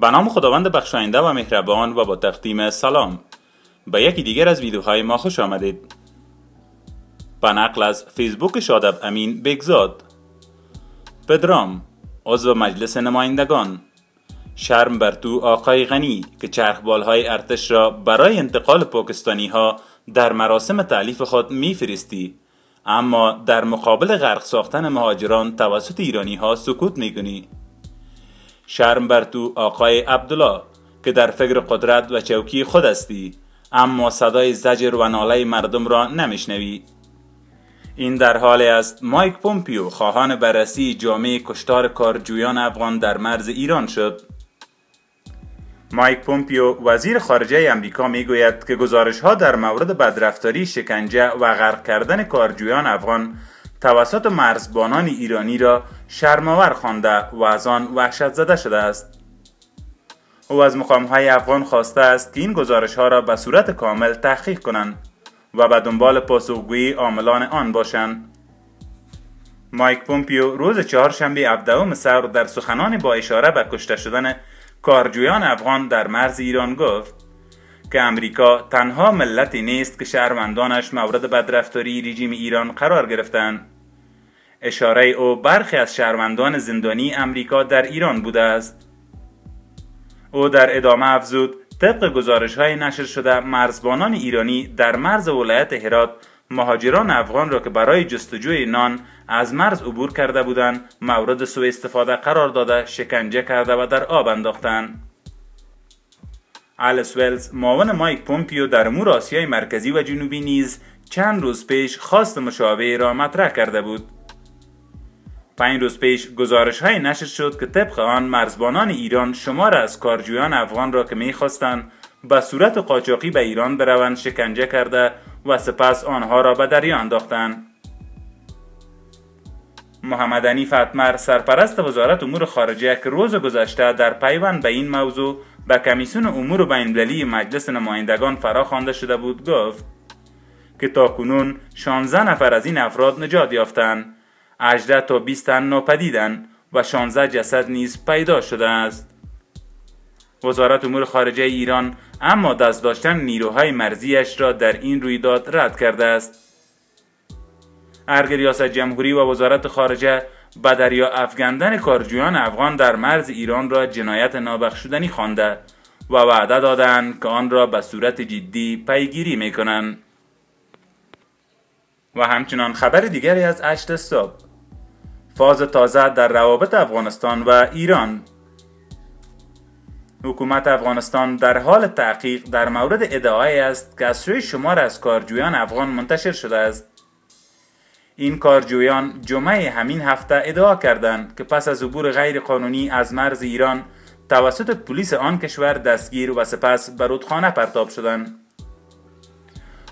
به نام خداوند بخشاینده و مهربان و با تقدیم سلام به یکی دیگر از ویدیوهای ما خوش آمدید به نقل از فیسبوک شادب امین بگزاد پدرام عضو مجلس نمایندگان شرم بر تو آقای غنی که چرخبالهای ارتش را برای انتقال پاکستانی ها در مراسم تعلیف خود میفرستی اما در مقابل غرق ساختن مهاجران توسط ایرانی ها سکوت میکنی شرم بر تو آقای عبدالله که در فکر قدرت و چوکی خود هستی اما صدای زجر و ناله مردم را نمیشنوی این در حالی است مایک پومپیو خواهان بررسی جامعه کشتار کارجویان افغان در مرز ایران شد مایک پومپیو وزیر خارجه امریکا میگوید که گزارش ها در مورد بدرفتاری شکنجه و غرق کردن کارجویان افغان توسط مرزبانان ایرانی را شرماور خوانده و از آن وحشت زده شده است او از مقامهای افغان خواسته است که این گزارش ها را به صورت کامل تحقیق کنند و به دنبال پاسخگویی عاملان آن باشند مایک پومپیو روز چهارشنبه 17 سر در سخنان با اشاره به کشته شدن کارجویان افغان در مرز ایران گفت که امریکا تنها ملتی نیست که شهروندانش مورد بدرفتاری رژیم ایران قرار گرفتند. اشاره او برخی از شهروندان زندانی امریکا در ایران بوده است. او در ادامه افزود طبق گزارش های نشر شده مرزبانان ایرانی در مرز ولایت هرات مهاجران افغان را که برای جستجوی نان از مرز عبور کرده بودند مورد سوء استفاده قرار داده شکنجه کرده و در آب انداختند الیس ویلز، معاون مایک پومپیو در امور آسیای مرکزی و جنوبی نیز چند روز پیش خواست مشابه را مطرح کرده بود. پنج روز پیش گزارش های نشر شد که طبق آن مرزبانان ایران شمار از کارجویان افغان را که میخواستند به صورت قاچاقی به ایران بروند شکنجه کرده و سپس آنها را به دریا انداختند. محمد عنیف سرپرست وزارت امور خارجه که روز گذشته در پیوند به این موضوع به کمیسیون امور بینالمللی مجلس نمایندگان فرا خوانده شده بود گفت که تاکنون 16 نفر از این افراد نجات یافتند 18 تا 20 تن ناپدیدند و 16 جسد نیز پیدا شده است وزارت امور خارجه ایران اما دست داشتن نیروهای مرزیش را در این رویداد رد کرده است ارگ ریاست جمهوری و وزارت خارجه و دریا افگندن کارجویان افغان در مرز ایران را جنایت نابخشودنی خوانده و وعده دادند که آن را به صورت جدی پیگیری می و همچنان خبر دیگری از اشت صبح فاز تازه در روابط افغانستان و ایران حکومت افغانستان در حال تحقیق در مورد ادعای است که از سوی شمار از کارجویان افغان منتشر شده است این کارجویان جمعه همین هفته ادعا کردند که پس از عبور غیرقانونی از مرز ایران توسط پلیس آن کشور دستگیر و سپس به رودخانه پرتاب شدند.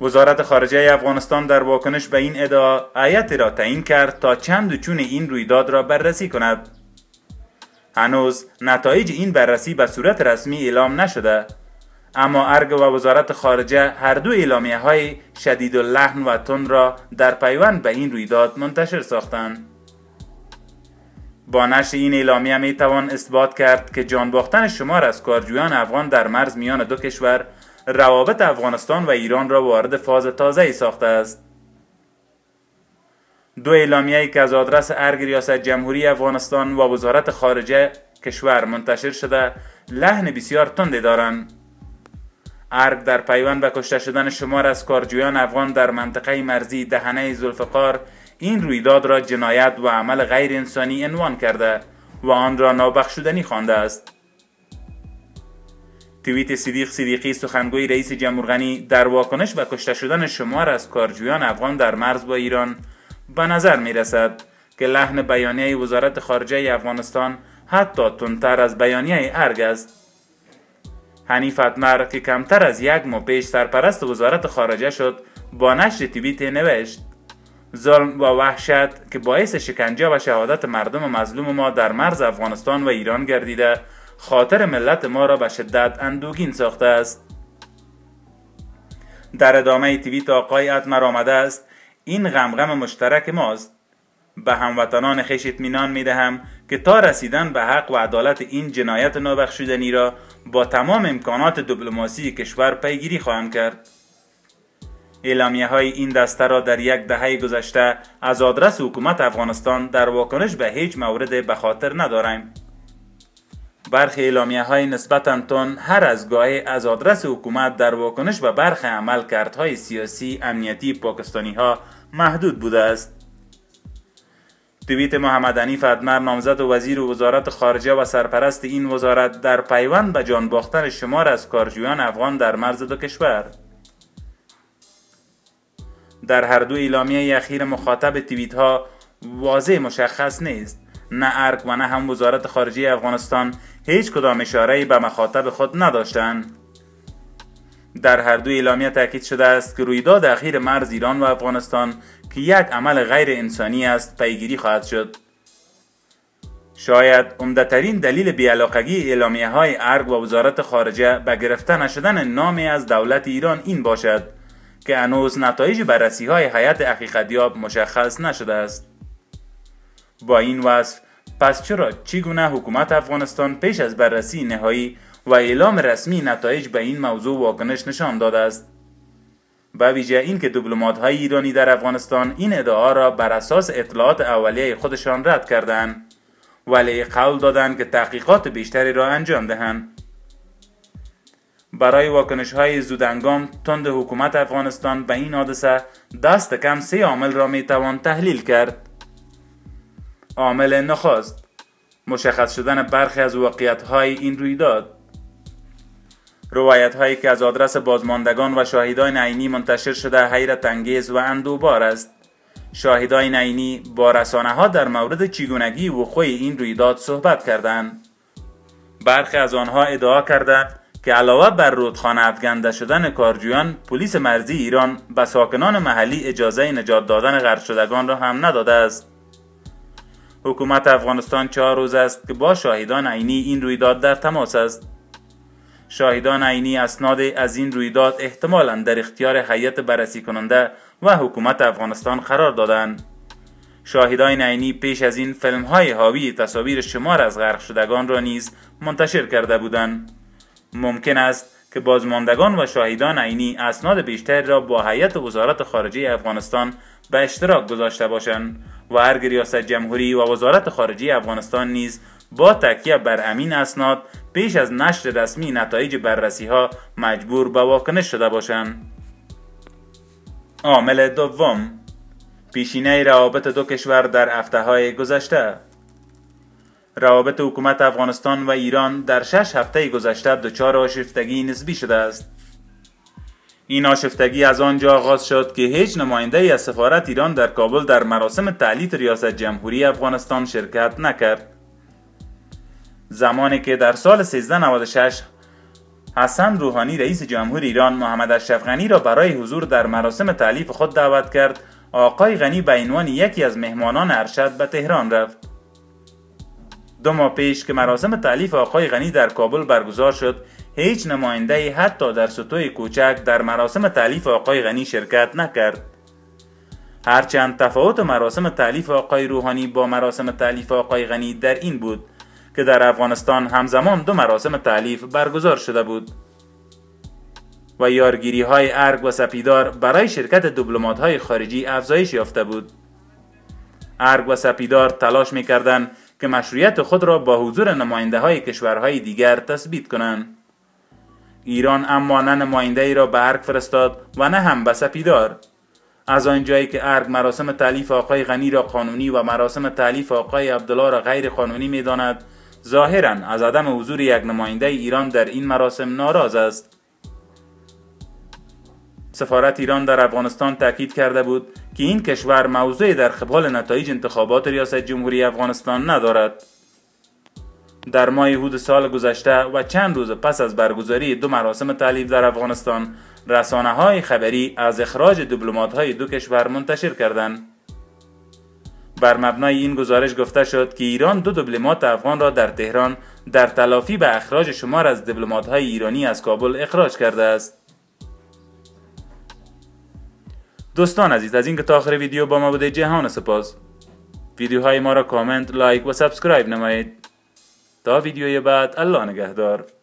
وزارت خارجه افغانستان در واکنش به این ادعا هیئتی را تعیین کرد تا چند و چون این رویداد را بررسی کند. هنوز نتایج این بررسی به صورت رسمی اعلام نشده اما ارگ و وزارت خارجه هر دو اعلامیه های شدید و لحن و تند را در پیوند به این رویداد منتشر ساختند. با نشر این اعلامیه می توان اثبات کرد که جان باختن شمار از کارجویان افغان در مرز میان دو کشور روابط افغانستان و ایران را وارد فاز تازه ساخته است. دو اعلامیه که از آدرس ارگ ریاست جمهوری افغانستان و وزارت خارجه کشور منتشر شده لحن بسیار تندی دارند. ارگ در پیوند به کشته شدن شمار از کارجویان افغان در منطقه مرزی دهنه زلفقار این رویداد را جنایت و عمل غیر انسانی عنوان کرده و آن را نابخشودنی خوانده است توییت صدیق صدیقی سخنگوی رئیس جمهورغنی در واکنش به کشته شدن شمار از کارجویان افغان در مرز با ایران به نظر می رسد که لحن بیانیه وزارت خارجه افغانستان حتی تندتر از بیانیه ارگ است حنیف اتمر که کمتر از یک ماه پیش سرپرست وزارت خارجه شد با نشر توییت نوشت ظلم و وحشت که باعث شکنجه و شهادت مردم مظلوم ما در مرز افغانستان و ایران گردیده خاطر ملت ما را به شدت اندوگین ساخته است در ادامه توییت آقای اتمر آمده است این غمغم مشترک ماست به هموطنان خیش اطمینان می دهم که تا رسیدن به حق و عدالت این جنایت نابخشودنی را با تمام امکانات دیپلماسی کشور پیگیری خواهم کرد. اعلامیه های این دسته را در یک دهه گذشته از آدرس حکومت افغانستان در واکنش به هیچ مورد به خاطر نداریم. برخی اعلامیه های نسبتا تون هر از گاهی از آدرس حکومت در واکنش به برخی عملکردهای سیاسی امنیتی پاکستانی ها محدود بوده است. توییت محمد انیف ادمر نامزد و وزیر وزارت خارجه و سرپرست این وزارت در پیوند به جان باختن شمار از کارجویان افغان در مرز دو کشور در هر دو اعلامیه اخیر مخاطب تویت ها واضح مشخص نیست نه ارک و نه هم وزارت خارجه افغانستان هیچ کدام اشاره به مخاطب خود نداشتند در هر دو اعلامیه تاکید شده است که رویداد اخیر مرز ایران و افغانستان که یک عمل غیر انسانی است پیگیری خواهد شد شاید عمدهترین دلیل بیعلاقگی اعلامیه های ارگ و وزارت خارجه به گرفته نشدن نامی از دولت ایران این باشد که هنوز نتایج بررسی های حیات حقیقتیاب مشخص نشده است با این وصف پس چرا چگونه حکومت افغانستان پیش از بررسی نهایی و اعلام رسمی نتایج به این موضوع واکنش نشان داده است و ویژه این که دبلومات های ایرانی در افغانستان این ادعا را بر اساس اطلاعات اولیه خودشان رد کردند ولی قول دادند که تحقیقات بیشتری را انجام دهند برای واکنش های زودنگام تند حکومت افغانستان به این حادثه دست کم سه عامل را می توان تحلیل کرد عامل نخواست مشخص شدن برخی از واقعیت های این رویداد روایت هایی که از آدرس بازماندگان و شاهدان عینی منتشر شده حیرت انگیز و اندوبار است شاهدان عینی با رسانه ها در مورد و وقوع این رویداد صحبت کردند برخی از آنها ادعا کردند که علاوه بر رودخانه افگنده شدن کارجویان پلیس مرزی ایران به ساکنان محلی اجازه نجات دادن غرق شدگان را هم نداده است حکومت افغانستان چهار روز است که با شاهدان عینی این رویداد در تماس است شاهدان عینی اسناد از این رویداد احتمالا در اختیار هیئت بررسی کننده و حکومت افغانستان قرار دادند. شاهدان عینی پیش از این فیلم های حاوی تصاویر شمار از غرق شدگان را نیز منتشر کرده بودند. ممکن است که بازماندگان و شاهدان عینی اسناد بیشتری را با هیئت وزارت خارجه افغانستان به اشتراک گذاشته باشند و هرگ ریاست جمهوری و وزارت خارجه افغانستان نیز با تکیه بر امین اسناد پیش از نشر رسمی نتایج بررسی ها مجبور به واکنش شده باشند. عامل دوم پیشینه روابط دو کشور در هفته های گذشته روابط حکومت افغانستان و ایران در شش هفته گذشته دچار آشفتگی نسبی شده است. این آشفتگی از آنجا آغاز شد که هیچ نماینده ای از سفارت ایران در کابل در مراسم تعلیت ریاست جمهوری افغانستان شرکت نکرد. زمانی که در سال 1396 حسن روحانی رئیس جمهور ایران محمد اشرف غنی را برای حضور در مراسم تعلیف خود دعوت کرد آقای غنی به عنوان یکی از مهمانان ارشد به تهران رفت دو ماه پیش که مراسم تعلیف آقای غنی در کابل برگزار شد هیچ نماینده حتی در سطوح کوچک در مراسم تعلیف آقای غنی شرکت نکرد هرچند تفاوت مراسم تعلیف آقای روحانی با مراسم تعلیف آقای غنی در این بود که در افغانستان همزمان دو مراسم تعلیف برگزار شده بود و یارگیری های ارگ و سپیدار برای شرکت دبلومات های خارجی افزایش یافته بود ارگ و سپیدار تلاش میکردند که مشروعیت خود را با حضور نماینده های کشورهای دیگر تثبیت کنند ایران اما نه نماینده ای را به ارگ فرستاد و نه هم به سپیدار از آنجایی که ارگ مراسم تعلیف آقای غنی را قانونی و مراسم تعلیف آقای عبدالله را غیر قانونی میداند ظاهرا از عدم حضور یک نماینده ایران در این مراسم ناراض است سفارت ایران در افغانستان تاکید کرده بود که این کشور موضوعی در خبال نتایج انتخابات ریاست جمهوری افغانستان ندارد در ماه حدود سال گذشته و چند روز پس از برگزاری دو مراسم تعلیف در افغانستان رسانه های خبری از اخراج دبلومات های دو کشور منتشر کردند بر مبنای این گزارش گفته شد که ایران دو دیپلمات افغان را در تهران در تلافی به اخراج شمار از های ایرانی از کابل اخراج کرده است. دوستان عزیز از اینکه تا آخر ویدیو با ما بوده جهان سپاس. ویدیوهای ما را کامنت، لایک و سابسکرایب نمایید. تا ویدیوی بعد الله نگهدار.